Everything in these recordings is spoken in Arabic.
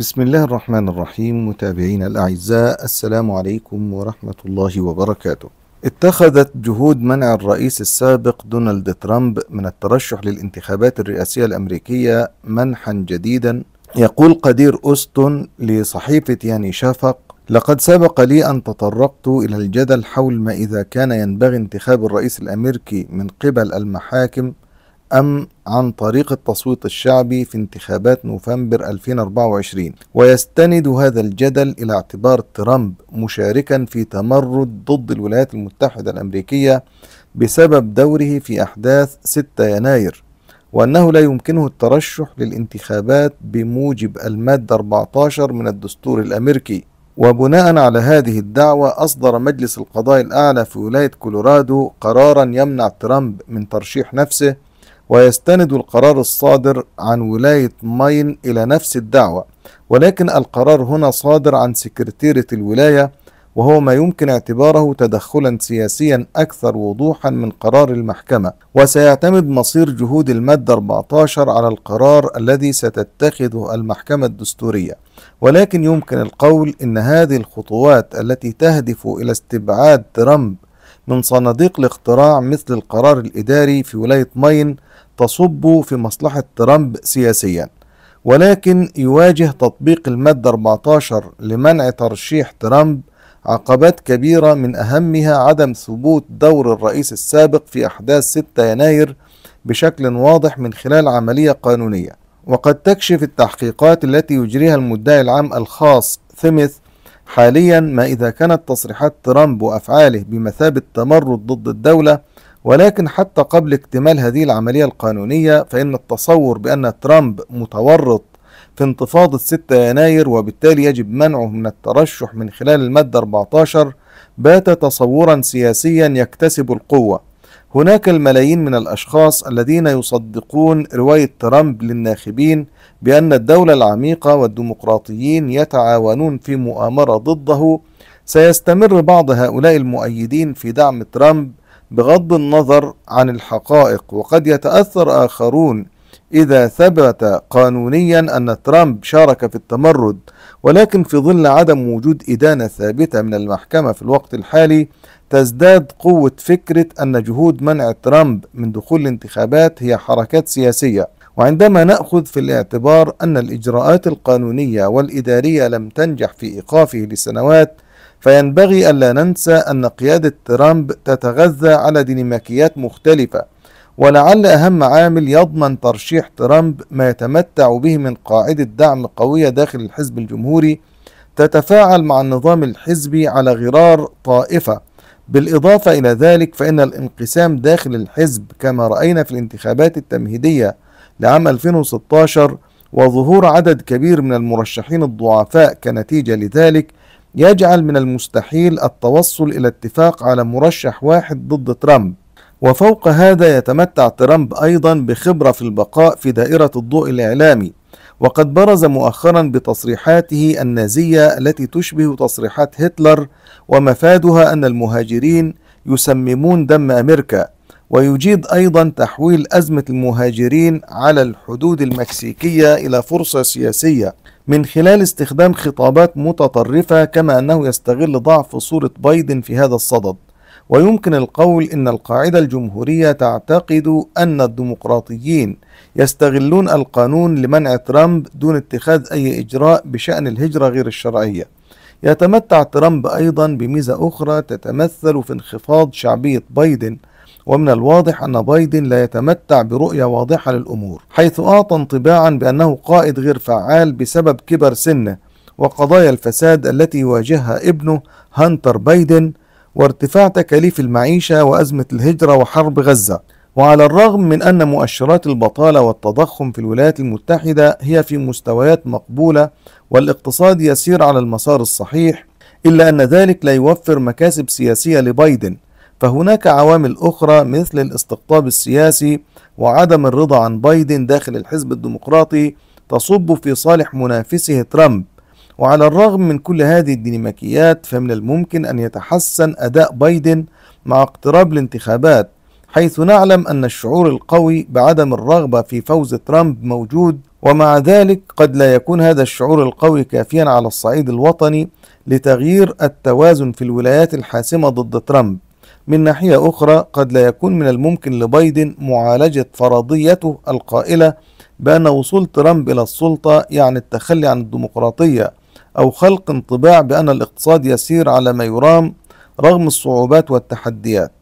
بسم الله الرحمن الرحيم متابعينا الأعزاء السلام عليكم ورحمة الله وبركاته اتخذت جهود منع الرئيس السابق دونالد ترامب من الترشح للانتخابات الرئاسية الأمريكية منحا جديدا يقول قدير أوستون لصحيفة يعني شفق لقد سبق لي أن تطرقت إلى الجدل حول ما إذا كان ينبغي انتخاب الرئيس الأمريكي من قبل المحاكم أم عن طريق التصويت الشعبي في انتخابات نوفمبر 2024 ويستند هذا الجدل إلى اعتبار ترامب مشاركا في تمرد ضد الولايات المتحدة الأمريكية بسبب دوره في أحداث 6 يناير وأنه لا يمكنه الترشح للانتخابات بموجب المادة 14 من الدستور الأمريكي وبناء على هذه الدعوة أصدر مجلس القضاء الأعلى في ولاية كولورادو قرارا يمنع ترامب من ترشيح نفسه ويستند القرار الصادر عن ولاية ماين إلى نفس الدعوة ولكن القرار هنا صادر عن سكرتيرة الولاية وهو ما يمكن اعتباره تدخلا سياسيا أكثر وضوحا من قرار المحكمة وسيعتمد مصير جهود المادة 14 على القرار الذي ستتخذه المحكمة الدستورية ولكن يمكن القول إن هذه الخطوات التي تهدف إلى استبعاد ترامب من صناديق الاقتراع مثل القرار الإداري في ولاية ماين تصب في مصلحة ترامب سياسيا ولكن يواجه تطبيق المادة 14 لمنع ترشيح ترامب عقبات كبيرة من أهمها عدم ثبوت دور الرئيس السابق في أحداث 6 يناير بشكل واضح من خلال عملية قانونية وقد تكشف التحقيقات التي يجريها المدعي العام الخاص ثيمث حاليا ما إذا كانت تصريحات ترامب وأفعاله بمثابة تمرد ضد الدولة ولكن حتى قبل اكتمال هذه العملية القانونية فإن التصور بأن ترامب متورط في انتفاضة 6 يناير وبالتالي يجب منعه من الترشح من خلال المادة 14 بات تصورا سياسيا يكتسب القوة هناك الملايين من الأشخاص الذين يصدقون رواية ترامب للناخبين بأن الدولة العميقة والديمقراطيين يتعاونون في مؤامرة ضده سيستمر بعض هؤلاء المؤيدين في دعم ترامب بغض النظر عن الحقائق وقد يتأثر آخرون إذا ثبت قانونيا أن ترامب شارك في التمرد ولكن في ظل عدم وجود إدانة ثابتة من المحكمة في الوقت الحالي تزداد قوة فكرة أن جهود منع ترامب من دخول الانتخابات هي حركات سياسية وعندما نأخذ في الاعتبار أن الإجراءات القانونية والإدارية لم تنجح في إيقافه لسنوات فينبغي ألا ننسى أن قيادة ترامب تتغذى على ديناميكيات مختلفة ولعل أهم عامل يضمن ترشيح ترامب ما يتمتع به من قاعدة دعم قوية داخل الحزب الجمهوري تتفاعل مع النظام الحزبي على غرار طائفة بالإضافة إلى ذلك فإن الانقسام داخل الحزب كما رأينا في الانتخابات التمهيدية لعام 2016 وظهور عدد كبير من المرشحين الضعفاء كنتيجة لذلك يجعل من المستحيل التوصل إلى اتفاق على مرشح واحد ضد ترامب وفوق هذا يتمتع ترامب أيضا بخبرة في البقاء في دائرة الضوء الإعلامي وقد برز مؤخرا بتصريحاته النازية التي تشبه تصريحات هتلر ومفادها أن المهاجرين يسممون دم أمريكا ويجيد أيضا تحويل أزمة المهاجرين على الحدود المكسيكية إلى فرصة سياسية من خلال استخدام خطابات متطرفة كما أنه يستغل ضعف صورة بايدن في هذا الصدد ويمكن القول ان القاعده الجمهوريه تعتقد ان الديمقراطيين يستغلون القانون لمنع ترامب دون اتخاذ اي اجراء بشان الهجره غير الشرعيه يتمتع ترامب ايضا بميزه اخرى تتمثل في انخفاض شعبيه بايدن ومن الواضح أن بايدن لا يتمتع برؤية واضحة للأمور حيث أعطى انطباعا بأنه قائد غير فعال بسبب كبر سنه وقضايا الفساد التي يواجهها ابنه هانتر بايدن وارتفاع تكاليف المعيشة وأزمة الهجرة وحرب غزة وعلى الرغم من أن مؤشرات البطالة والتضخم في الولايات المتحدة هي في مستويات مقبولة والاقتصاد يسير على المسار الصحيح إلا أن ذلك لا يوفر مكاسب سياسية لبايدن فهناك عوامل أخرى مثل الاستقطاب السياسي وعدم الرضا عن بايدن داخل الحزب الديمقراطي تصب في صالح منافسه ترامب وعلى الرغم من كل هذه الديناميكيات فمن الممكن أن يتحسن أداء بايدن مع اقتراب الانتخابات حيث نعلم أن الشعور القوي بعدم الرغبة في فوز ترامب موجود ومع ذلك قد لا يكون هذا الشعور القوي كافيا على الصعيد الوطني لتغيير التوازن في الولايات الحاسمة ضد ترامب من ناحية أخرى قد لا يكون من الممكن لبايدن معالجة فرضيته القائلة بأن وصول ترامب إلى السلطة يعني التخلي عن الديمقراطية أو خلق انطباع بأن الاقتصاد يسير على ما يرام رغم الصعوبات والتحديات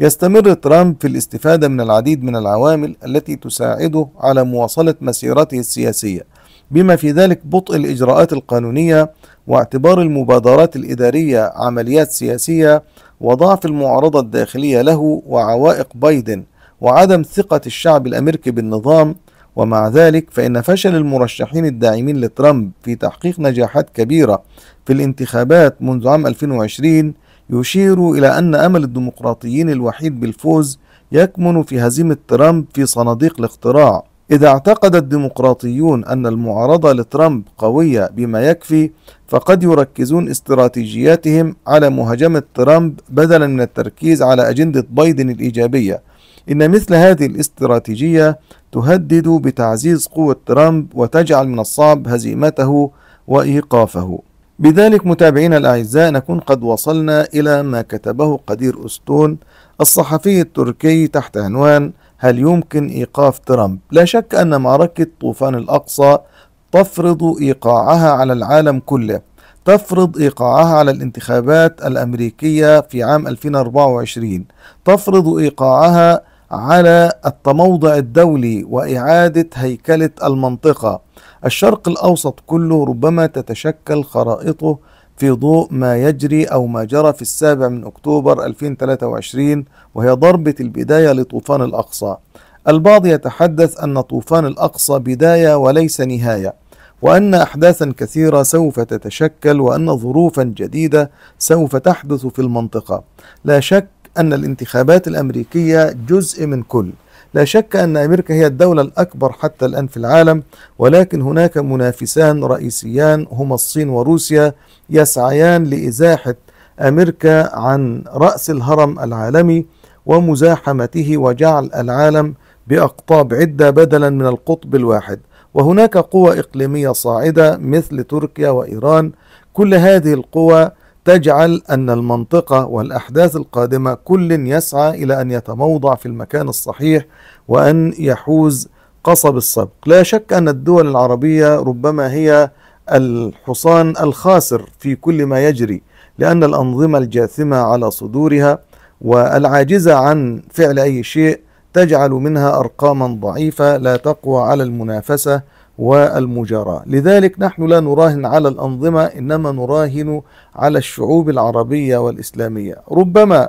يستمر ترامب في الاستفادة من العديد من العوامل التي تساعده على مواصلة مسيرته السياسية بما في ذلك بطء الإجراءات القانونية واعتبار المبادرات الإدارية عمليات سياسية وضعف المعارضة الداخلية له وعوائق بايدن وعدم ثقة الشعب الأمريكي بالنظام ومع ذلك فإن فشل المرشحين الداعمين لترامب في تحقيق نجاحات كبيرة في الانتخابات منذ عام 2020 يشير إلى أن أمل الديمقراطيين الوحيد بالفوز يكمن في هزيمة ترامب في صناديق الاقتراع إذا اعتقد الديمقراطيون أن المعارضة لترامب قوية بما يكفي فقد يركزون استراتيجياتهم على مهاجمة ترامب بدلا من التركيز على أجندة بايدن الإيجابية إن مثل هذه الاستراتيجية تهدد بتعزيز قوة ترامب وتجعل من الصعب هزيمته وإيقافه. بذلك متابعينا الأعزاء نكون قد وصلنا إلى ما كتبه قدير أستون الصحفي التركي تحت عنوان هل يمكن إيقاف ترامب؟ لا شك أن معركة طوفان الأقصى تفرض إيقاعها على العالم كله تفرض إيقاعها على الانتخابات الأمريكية في عام 2024 تفرض إيقاعها على التموضع الدولي وإعادة هيكلة المنطقة الشرق الأوسط كله ربما تتشكل خرائطه في ضوء ما يجري أو ما جرى في السابع من أكتوبر 2023 وهي ضربة البداية لطوفان الأقصى البعض يتحدث أن طوفان الأقصى بداية وليس نهاية وأن أحداثا كثيرة سوف تتشكل وأن ظروفا جديدة سوف تحدث في المنطقة لا شك أن الانتخابات الأمريكية جزء من كل لا شك أن أمريكا هي الدولة الأكبر حتى الآن في العالم ولكن هناك منافسان رئيسيان هما الصين وروسيا يسعيان لإزاحة أمريكا عن رأس الهرم العالمي ومزاحمته وجعل العالم بأقطاب عدة بدلا من القطب الواحد وهناك قوى إقليمية صاعدة مثل تركيا وإيران كل هذه القوى تجعل أن المنطقة والأحداث القادمة كل يسعى إلى أن يتموضع في المكان الصحيح وأن يحوز قصب السبق لا شك أن الدول العربية ربما هي الحصان الخاسر في كل ما يجري لأن الأنظمة الجاثمة على صدورها والعاجزة عن فعل أي شيء تجعل منها أرقاما ضعيفة لا تقوى على المنافسة والمجاراة لذلك نحن لا نراهن على الأنظمة إنما نراهن على الشعوب العربية والإسلامية ربما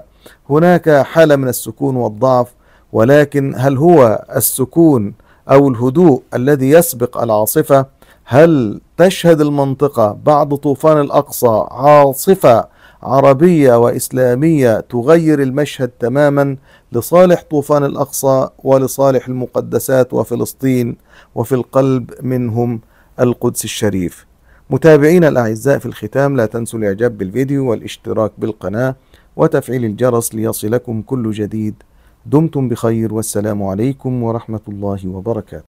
هناك حالة من السكون والضعف ولكن هل هو السكون أو الهدوء الذي يسبق العاصفة هل تشهد المنطقة بعد طوفان الأقصى عاصفة عربية وإسلامية تغير المشهد تماما لصالح طوفان الأقصى ولصالح المقدسات وفلسطين وفي القلب منهم القدس الشريف متابعينا الأعزاء في الختام لا تنسوا الإعجاب بالفيديو والاشتراك بالقناة وتفعيل الجرس ليصلكم كل جديد دمتم بخير والسلام عليكم ورحمة الله وبركاته